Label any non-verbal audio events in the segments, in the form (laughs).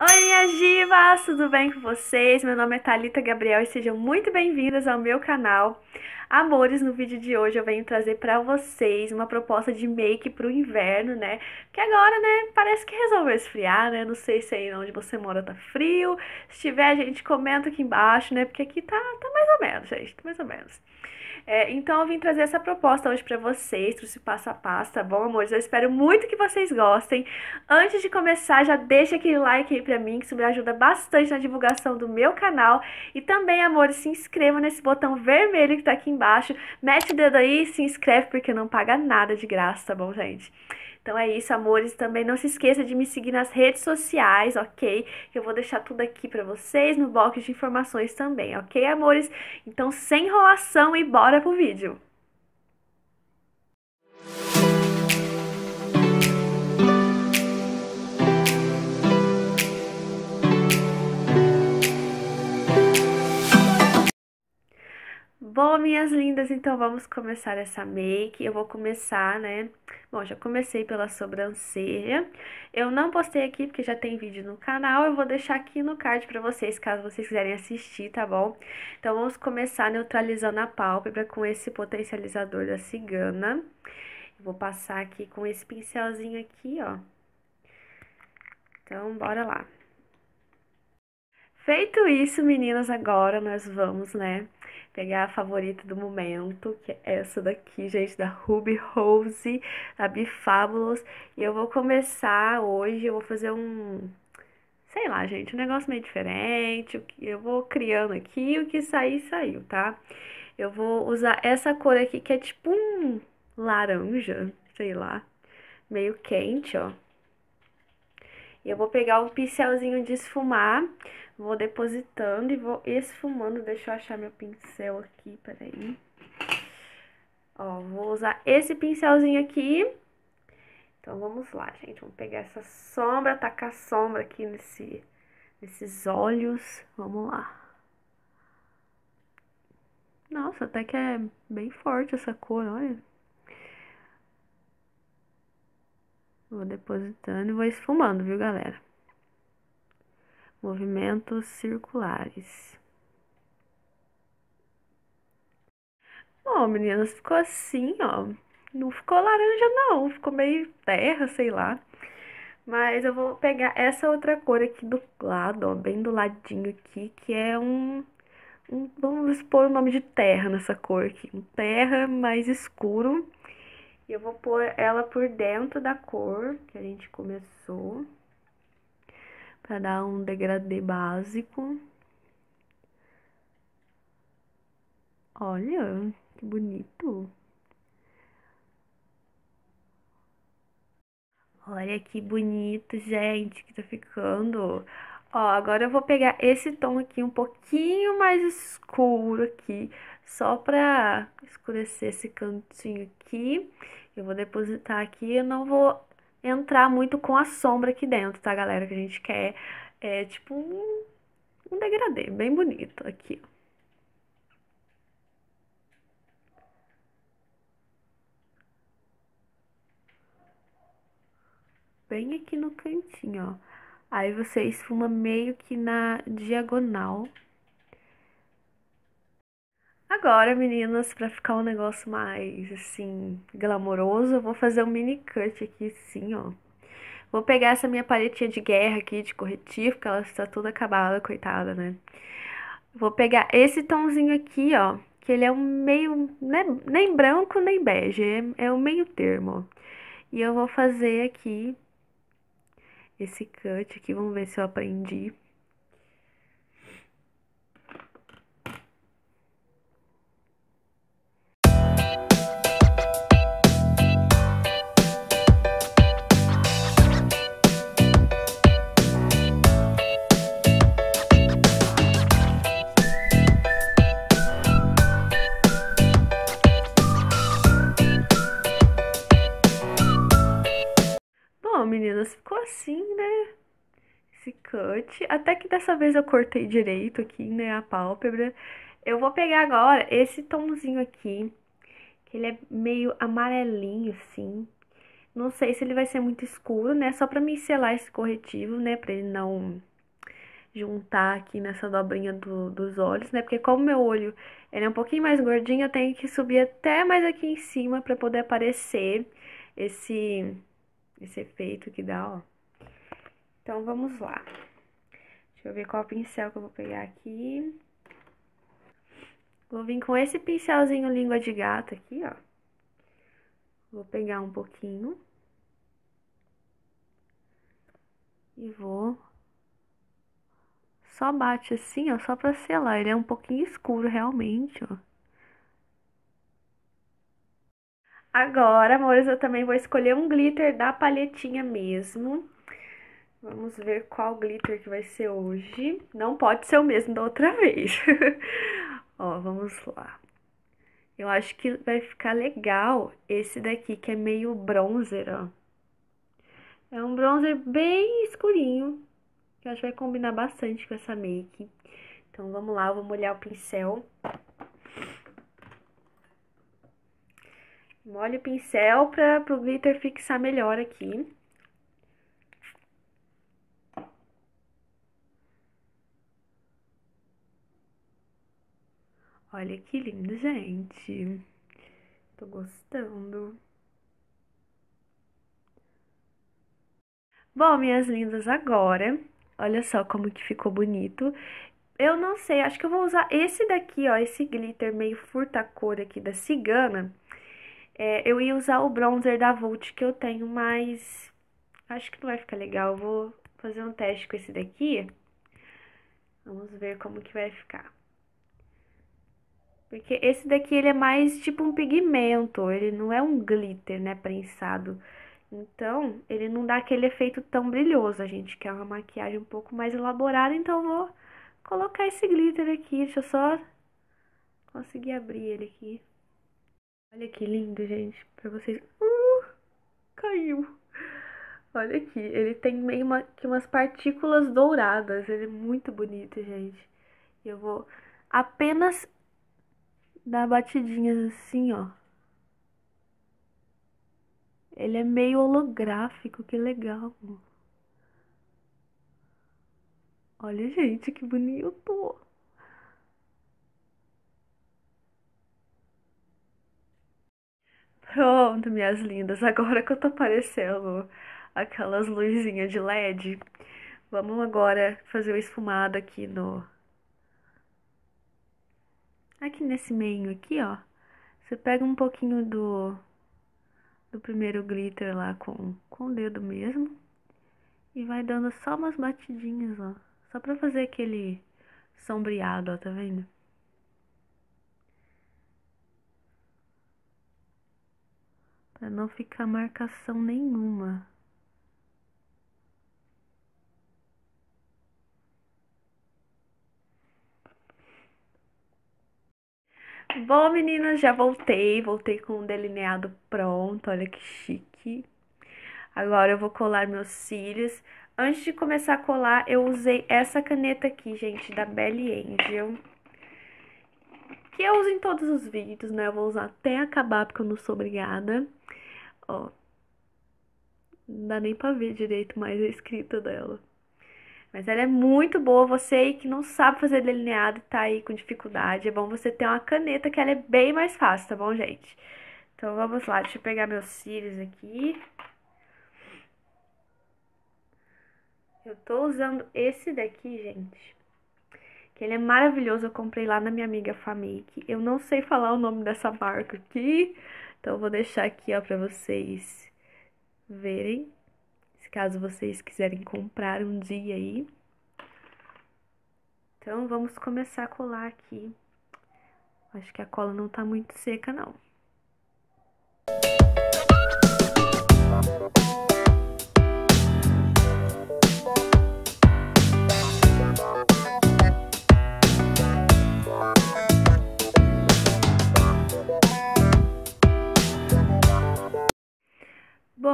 Oi, minhas divas! Tudo bem com vocês? Meu nome é Thalita Gabriel e sejam muito bem-vindas ao meu canal. Amores, no vídeo de hoje eu venho trazer para vocês uma proposta de make para o inverno, né? Que agora, né, parece que resolveu esfriar, né? Não sei se aí onde você mora tá frio. Se tiver, gente, comenta aqui embaixo, né? Porque aqui tá, tá mais ou menos, gente, tá mais ou menos. É, então eu vim trazer essa proposta hoje para vocês, trouxe passo a passo, tá bom, amores? Eu espero muito que vocês gostem. Antes de começar, já deixa aquele like aí pra mim, que isso me ajuda bastante na divulgação do meu canal. E também, amores, se inscreva nesse botão vermelho que tá aqui embaixo embaixo. Mete o dedo aí e se inscreve porque não paga nada de graça, tá bom, gente? Então é isso, amores. Também não se esqueça de me seguir nas redes sociais, ok? Eu vou deixar tudo aqui para vocês no box de informações também, ok, amores? Então, sem enrolação e bora pro vídeo! minhas lindas, então vamos começar essa make. Eu vou começar, né? Bom, já comecei pela sobrancelha. Eu não postei aqui porque já tem vídeo no canal. Eu vou deixar aqui no card pra vocês, caso vocês quiserem assistir, tá bom? Então, vamos começar neutralizando a pálpebra com esse potencializador da Cigana. Eu vou passar aqui com esse pincelzinho aqui, ó. Então, bora lá. Feito isso, meninas, agora nós vamos, né? pegar a favorita do momento, que é essa daqui, gente, da Ruby Rose, da Bifábulos. E eu vou começar hoje, eu vou fazer um, sei lá, gente, um negócio meio diferente, eu vou criando aqui, o que sair, saiu, tá? Eu vou usar essa cor aqui, que é tipo um laranja, sei lá, meio quente, ó. Eu vou pegar um pincelzinho de esfumar, vou depositando e vou esfumando. Deixa eu achar meu pincel aqui, peraí. Ó, vou usar esse pincelzinho aqui. Então, vamos lá, gente. Vamos pegar essa sombra, tacar sombra aqui nesse, nesses olhos. Vamos lá. Nossa, até que é bem forte essa cor, olha. Vou depositando e vou esfumando, viu, galera? Movimentos circulares. Bom, meninas, ficou assim, ó. Não ficou laranja, não. Ficou meio terra, sei lá. Mas eu vou pegar essa outra cor aqui do lado, ó, bem do ladinho aqui, que é um... um vamos expor o nome de terra nessa cor aqui. Um terra mais escuro e eu vou pôr ela por dentro da cor que a gente começou. Pra dar um degradê básico. Olha, que bonito. Olha que bonito, gente, que tá ficando. Ó, agora eu vou pegar esse tom aqui um pouquinho mais escuro aqui só para escurecer esse cantinho aqui. Eu vou depositar aqui, eu não vou entrar muito com a sombra aqui dentro, tá, galera? Que a gente quer, é, tipo, um, um degradê bem bonito aqui, ó. Bem aqui no cantinho, ó. Aí você esfuma meio que na diagonal. Agora, meninas, para ficar um negócio mais, assim, glamouroso, eu vou fazer um mini cut aqui, sim, ó. Vou pegar essa minha paletinha de guerra aqui, de corretivo, porque ela está toda acabada, coitada, né? Vou pegar esse tomzinho aqui, ó, que ele é um meio, né, nem branco, nem bege, é, é um meio termo, ó. E eu vou fazer aqui esse cut aqui, vamos ver se eu aprendi. meninas, ficou assim, né? Esse cut. Até que dessa vez eu cortei direito aqui, né? A pálpebra. Eu vou pegar agora esse tomzinho aqui, que ele é meio amarelinho, assim. Não sei se ele vai ser muito escuro, né? Só pra selar esse corretivo, né? Pra ele não juntar aqui nessa dobrinha do, dos olhos, né? Porque como meu olho ele é um pouquinho mais gordinho, eu tenho que subir até mais aqui em cima pra poder aparecer esse esse efeito que dá, ó. Então, vamos lá. Deixa eu ver qual pincel que eu vou pegar aqui. Vou vir com esse pincelzinho língua de gato aqui, ó. Vou pegar um pouquinho. E vou... Só bate assim, ó, só pra selar. Ele é um pouquinho escuro, realmente, ó. Agora, amores, eu também vou escolher um glitter da palhetinha mesmo. Vamos ver qual glitter que vai ser hoje. Não pode ser o mesmo da outra vez. (laughs) Ó, vamos lá. Eu acho que vai ficar legal esse daqui, que é meio bronzer, ó. É um bronzer bem escurinho, que eu acho que vai combinar bastante com essa make. Então, vamos lá, eu vou molhar o pincel. Molho o pincel para o glitter fixar melhor aqui. Olha que lindo, gente. Tô gostando. Bom, minhas lindas, agora, olha só como que ficou bonito. Eu não sei, acho que eu vou usar esse daqui, ó, esse glitter meio furta-cor aqui da Cigana, é, eu ia usar o bronzer da Vult que eu tenho, mas acho que não vai ficar legal. Eu vou fazer um teste com esse daqui. Vamos ver como que vai ficar. Porque esse daqui ele é mais tipo um pigmento, ele não é um glitter, né, prensado. Então, ele não dá aquele efeito tão brilhoso. A gente quer uma maquiagem um pouco mais elaborada, então vou colocar esse glitter aqui. Deixa eu só conseguir abrir ele aqui. Olha que lindo, gente, pra vocês... Uh, caiu! Olha aqui, ele tem meio uma, que umas partículas douradas, ele é muito bonito, gente. E eu vou apenas dar batidinhas assim, ó. Ele é meio holográfico, que legal. Olha, gente, que bonito! Pronto, minhas lindas, agora que eu tô aparecendo aquelas luzinhas de LED, vamos agora fazer o esfumado aqui no... Aqui nesse meio aqui, ó, você pega um pouquinho do, do primeiro glitter lá com, com o dedo mesmo e vai dando só umas batidinhas, ó, só pra fazer aquele sombreado, ó, tá vendo? para não ficar marcação nenhuma. Bom, meninas, já voltei. Voltei com o delineado pronto. Olha que chique. Agora eu vou colar meus cílios. Antes de começar a colar, eu usei essa caneta aqui, gente, da Belly Angel. Que eu uso em todos os vídeos, né? Eu vou usar até acabar, porque eu não sou obrigada. Ó. Não dá nem pra ver direito mais a escrita dela. Mas ela é muito boa. Você aí que não sabe fazer delineado e tá aí com dificuldade, é bom você ter uma caneta que ela é bem mais fácil, tá bom, gente? Então vamos lá, deixa eu pegar meus cílios aqui. Eu tô usando esse daqui, gente. Que ele é maravilhoso, eu comprei lá na minha amiga Famake. Eu não sei falar o nome dessa marca aqui, então eu vou deixar aqui, ó, para vocês verem, se caso vocês quiserem comprar um dia aí. Então vamos começar a colar aqui. Acho que a cola não tá muito seca não.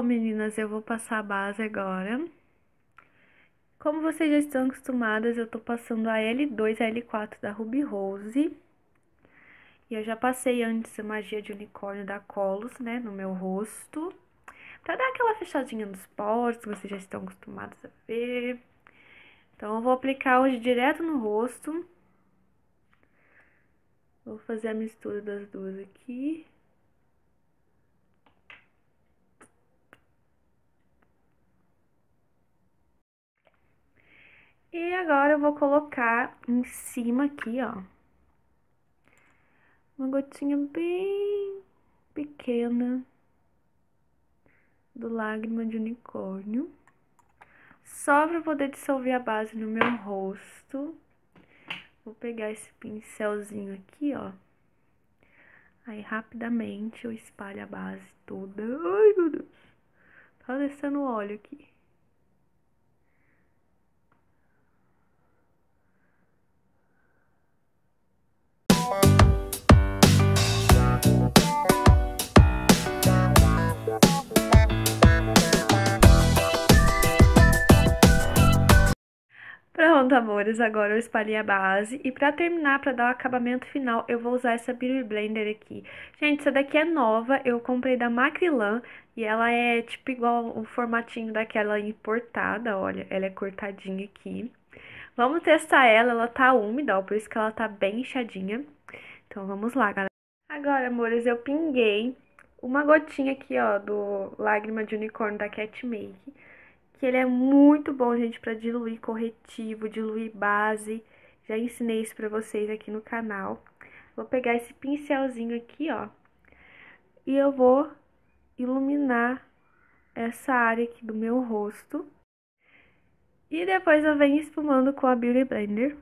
Bom, meninas, eu vou passar a base agora. Como vocês já estão acostumadas, eu tô passando a L2 a L4 da Ruby Rose. E eu já passei antes a magia de unicórnio da Colos, né, no meu rosto. Pra dar aquela fechadinha nos poros, que vocês já estão acostumados a ver. Então, eu vou aplicar hoje direto no rosto. Vou fazer a mistura das duas aqui. E agora eu vou colocar em cima aqui, ó. Uma gotinha bem pequena do lágrima de unicórnio. Só para poder dissolver a base no meu rosto. Vou pegar esse pincelzinho aqui, ó. Aí rapidamente eu espalho a base toda. Ai, meu Deus. Tá descendo óleo aqui. Pronto, amores, agora eu espalhei a base e pra terminar, pra dar o acabamento final, eu vou usar essa Beauty Blender aqui. Gente, essa daqui é nova, eu comprei da Macrylan e ela é tipo igual o formatinho daquela importada, olha, ela é cortadinha aqui. Vamos testar ela, ela tá úmida, ó, por isso que ela tá bem inchadinha. Então vamos lá, galera. Agora, amores, eu pinguei uma gotinha aqui, ó, do Lágrima de Unicórnio da Cat Make. Que ele é muito bom, gente, pra diluir corretivo, diluir base. Já ensinei isso pra vocês aqui no canal. Vou pegar esse pincelzinho aqui, ó. E eu vou iluminar essa área aqui do meu rosto. E depois eu venho espumando com a Beauty Blender.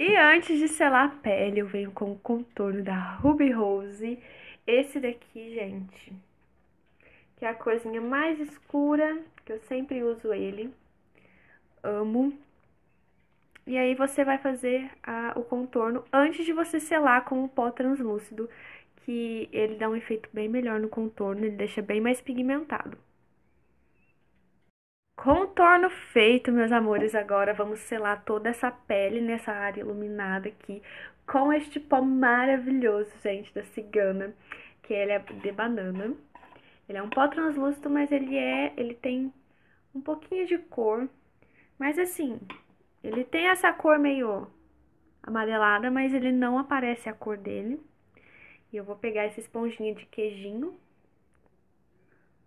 E antes de selar a pele, eu venho com o contorno da Ruby Rose. Esse daqui, gente, que é a corzinha mais escura, que eu sempre uso ele. Amo. E aí você vai fazer a, o contorno antes de você selar com o pó translúcido, que ele dá um efeito bem melhor no contorno, ele deixa bem mais pigmentado. Contorno feito, meus amores, agora vamos selar toda essa pele nessa área iluminada aqui com este pó maravilhoso, gente, da Cigana, que ele é de banana. Ele é um pó translúcido, mas ele é, ele tem um pouquinho de cor, mas assim, ele tem essa cor meio amarelada, mas ele não aparece a cor dele. E eu vou pegar essa esponjinha de queijinho.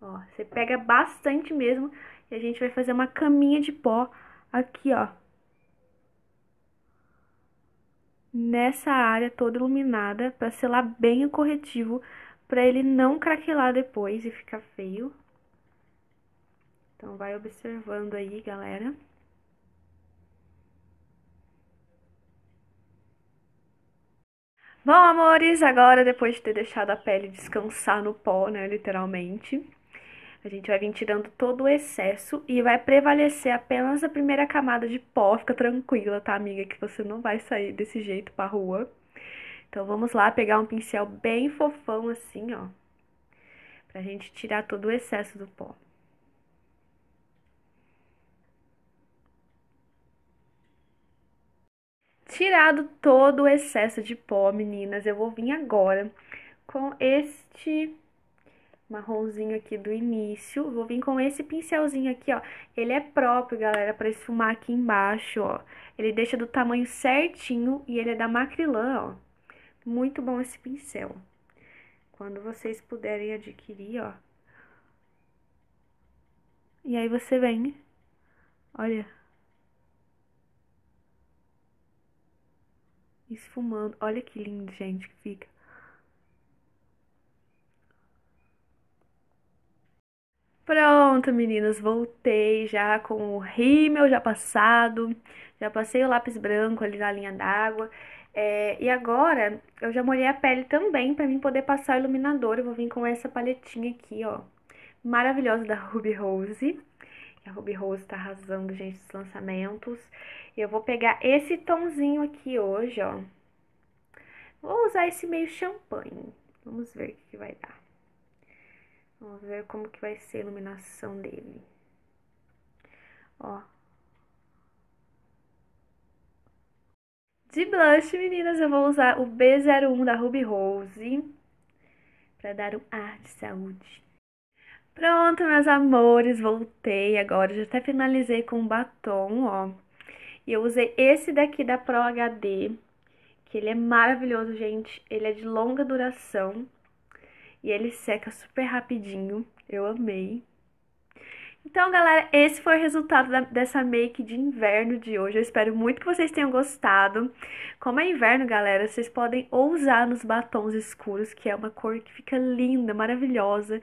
Ó, você pega bastante mesmo e a gente vai fazer uma caminha de pó aqui, ó. Nessa área toda iluminada para selar bem o corretivo, para ele não craquelar depois e ficar feio. Então vai observando aí, galera. Bom, amores, agora depois de ter deixado a pele descansar no pó, né, literalmente, a gente vai vir tirando todo o excesso e vai prevalecer apenas a primeira camada de pó. Fica tranquila, tá, amiga, que você não vai sair desse jeito pra rua. Então vamos lá pegar um pincel bem fofão assim, ó, pra gente tirar todo o excesso do pó. tirado todo o excesso de pó, meninas, eu vou vir agora com este marronzinho aqui do início. Vou vir com esse pincelzinho aqui, ó. Ele é próprio, galera, pra esfumar aqui embaixo, ó. Ele deixa do tamanho certinho e ele é da Macrilã, ó. Muito bom esse pincel. Quando vocês puderem adquirir, ó. E aí você vem, olha... esfumando. Olha que lindo, gente, que fica. Pronto, meninas, voltei já com o rímel já passado, já passei o lápis branco ali na linha d'água. É, e agora, eu já molhei a pele também pra mim poder passar o iluminador. Eu vou vir com essa paletinha aqui, ó, maravilhosa da Ruby Rose. A Ruby Rose tá arrasando, gente, os lançamentos. E eu vou pegar esse tomzinho aqui hoje, ó. Vou usar esse meio champanhe. Vamos ver o que, que vai dar. Vamos ver como que vai ser a iluminação dele. Ó. De blush, meninas, eu vou usar o B01 da Ruby Rose. Pra dar um ar de saúde. Pronto, meus amores, voltei agora. Já até finalizei com um batom, ó. E eu usei esse daqui da Pro HD, que ele é maravilhoso, gente. Ele é de longa duração e ele seca super rapidinho. Eu amei. Então, galera, esse foi o resultado da, dessa make de inverno de hoje. Eu espero muito que vocês tenham gostado. Como é inverno, galera, vocês podem ousar nos batons escuros, que é uma cor que fica linda, maravilhosa.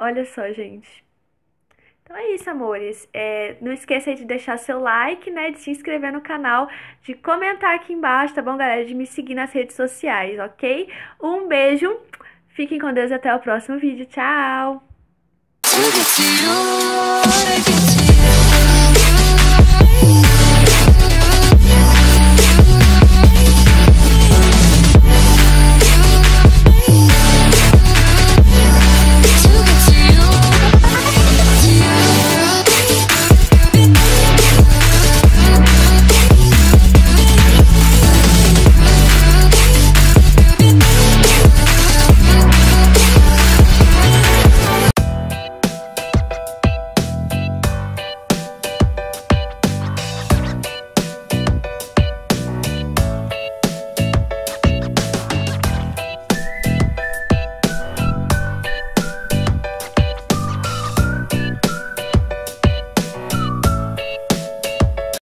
Olha só, gente. Então é isso, amores. É, não esqueça aí de deixar seu like, né? De se inscrever no canal, de comentar aqui embaixo, tá bom, galera? De me seguir nas redes sociais, ok? Um beijo, fiquem com Deus e até o próximo vídeo. Tchau!